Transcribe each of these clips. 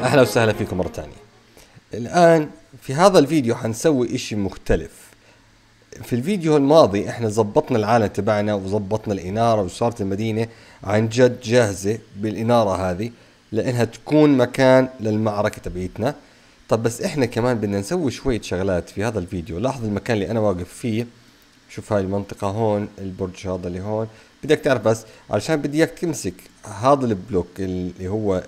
آه. اهلا وسهلا فيكم مره ثانيه الان في هذا الفيديو حنسوي اشي مختلف في الفيديو الماضي احنا زبطنا العالم تبعنا وزبطنا الاناره وصارت المدينه عن جد جاهزه بالاناره هذه لانها تكون مكان للمعركه تبعيتنا طب بس احنا كمان بدنا نسوي شويه شغلات في هذا الفيديو لاحظ المكان اللي انا واقف فيه شوف هاي المنطقه هون البرج هذا اللي هون بدك تعرف بس علشان بدي اياك تمسك هذا البلوك اللي هو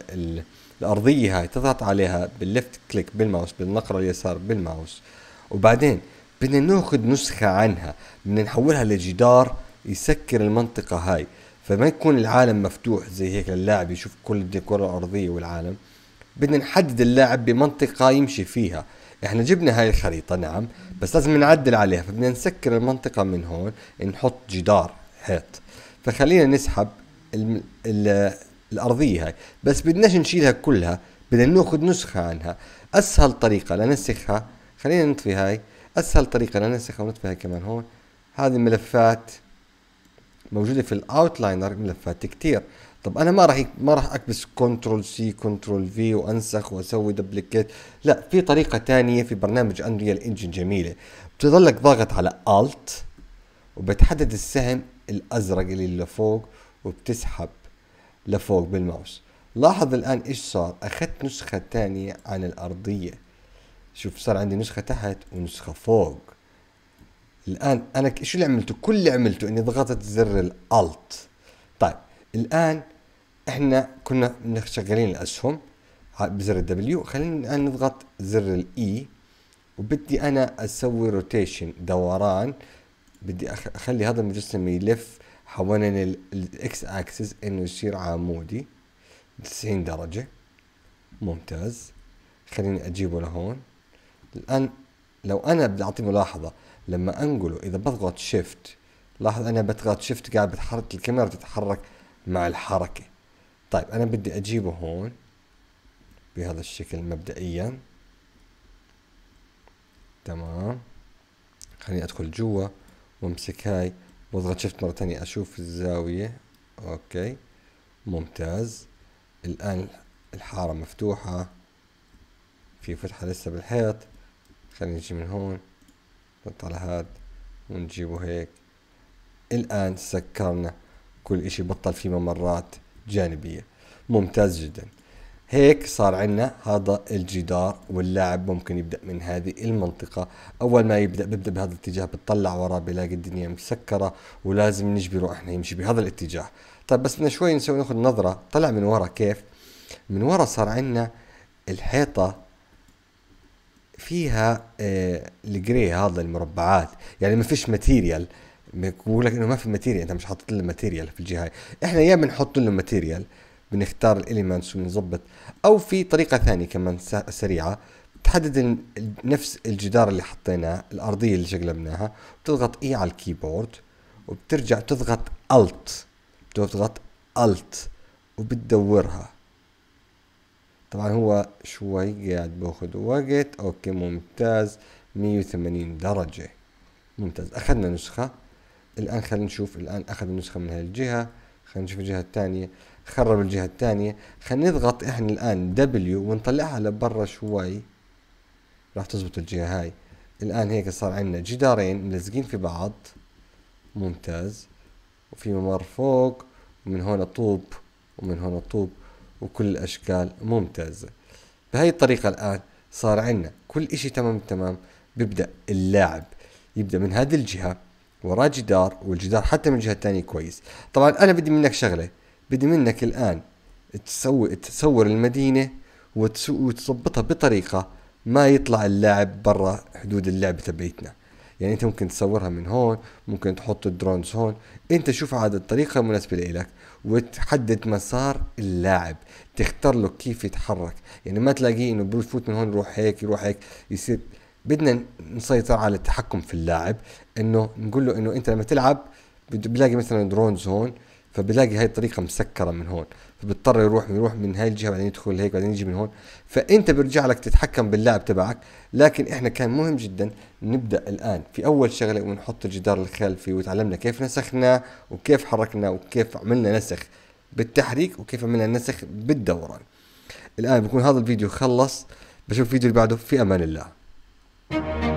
الارضيه هاي تضغط عليها باللفت كليك بالماوس بالنقره اليسار بالماوس وبعدين بدنا ناخذ نسخه عنها بدنا نحولها لجدار يسكر المنطقه هاي فما يكون العالم مفتوح زي هيك للاعب يشوف كل الديكور الارضيه والعالم بدنا نحدد اللاعب بمنطقه يمشي فيها احنا جبنا هاي الخريطة نعم بس لازم نعدل عليها فبدنا نسكر المنطقة من هون نحط جدار حيط فخلينا نسحب الارضيه هاي بس بدناش نشيلها كلها بدنا ناخذ نسخه عنها اسهل طريقه لنسخها خلينا نطفي هاي اسهل طريقه لنسخها ونطفي هاي كمان هون هذه الملفات موجوده في الاوتلاينر ملفات كتير طب انا ما راح ما راح اكبس كنترول سي كنترول في وانسخ واسوي دبليكيت لا في طريقه ثانيه في برنامج انريال انجن جميله بتضلك ضاغط على الت وبتحدد السهم الازرق اللي لفوق وبتسحب لفوق بالماوس لاحظ الآن إيش صار أخذت نسخة ثانية عن الأرضية شوف صار عندي نسخة تحت ونسخة فوق الآن أنا إيش اللي عملته كل اللي عملته إني ضغطت زر الألت طيب الآن إحنا كنا شغالين الأسهم بزر الدبليو خلينا الآن نضغط زر الإي وبدي أنا أسوي روتيشن دوران بدي أخلي هذا المجسم يلف حولنا الاكس اكسس انه يصير عمودي 90 درجة ممتاز خليني اجيبه لهون الان لو انا بدي اعطي ملاحظة لما انقله اذا بضغط شيفت لاحظ انا بضغط شيفت قاعد بتحرك الكاميرا تتحرك مع الحركة طيب انا بدي اجيبه هون بهذا الشكل مبدئيا تمام خليني ادخل جوا وامسك هاي بضغط شفت مرة تانية أشوف الزاوية أوكي ممتاز الآن الحارة مفتوحة في فتحة لسه بالحيط خلينا نجي من هون نحط على هاد ونجيبه هيك الآن سكرنا كل إشي بطل في ممرات جانبية ممتاز جداً هيك صار عندنا هذا الجدار واللاعب ممكن يبدا من هذه المنطقه اول ما يبدا ببدا بهذا الاتجاه بتطلع وراه بلاقي الدنيا مسكره ولازم نجبره احنا يمشي بهذا الاتجاه طيب بس بدنا شوي نسوي ناخذ نظره طلع من ورا كيف من ورا صار عندنا الحيطه فيها آه الجري هذا المربعات يعني ما فيش ماتيريال بقول لك انه ما في ماتيريال انت مش حاطط له ماتيريال في الجهه احنا يا بنحط له ماتيريال بنختار الاليمنتس وبنظبط او في طريقه ثانيه كمان سريعه بتحدد نفس الجدار اللي حطيناه الارضيه اللي شقلبناها بتضغط اي e على الكيبورد وبترجع تضغط الت بتضغط الت وبتدورها طبعا هو شوي قاعد باخذ وقت اوكي ممتاز 180 درجة ممتاز اخذنا نسخة الان خلينا نشوف الان اخذ النسخة من هالجهة خلينا نشوف الجهة الثانية خرب الجهة الثانية خلينا نضغط احنا الان دبليو ونطلعها لبرا شوي راح تزبط الجهة هاي الان هيك صار عندنا جدارين ملزقين في بعض ممتاز وفي ممر فوق ومن هون طوب ومن هون طوب وكل الاشكال ممتازة بهاي الطريقة الان صار عندنا كل اشي تمام تمام بيبدأ اللاعب يبدأ من هذه الجهة وراه جدار والجدار حتى من الجهة الثانية كويس طبعا انا بدي منك شغلة بدي منك الآن تسوي تصور المدينة وتظبطها بطريقة ما يطلع اللاعب برا حدود اللعبة تبعتنا يعني انت ممكن تصورها من هون ممكن تحط الدرونز هون انت شوف عاد الطريقه المناسبه لإلك وتحدد مسار اللاعب تختار له كيف يتحرك يعني ما تلاقيه انه بفوت من هون يروح هيك يروح هيك يصير بدنا نسيطر على التحكم في اللاعب انه نقول له انه انت لما تلعب بلاقي مثلا درونز هون فبلاقي هاي الطريقه مسكره من هون فبضطر يروح يروح من هاي الجهه بعدين يدخل هيك بعدين يجي من هون فانت بيرجع لك تتحكم باللاعب تبعك لكن احنا كان مهم جدا نبدا الان في اول شغله ونحط الجدار الخلفي وتعلمنا كيف نسخناه وكيف حركناه وكيف عملنا نسخ بالتحريك وكيف عملنا نسخ بالدوران الان بكون هذا الفيديو خلص بشوف الفيديو اللي بعده في امان الله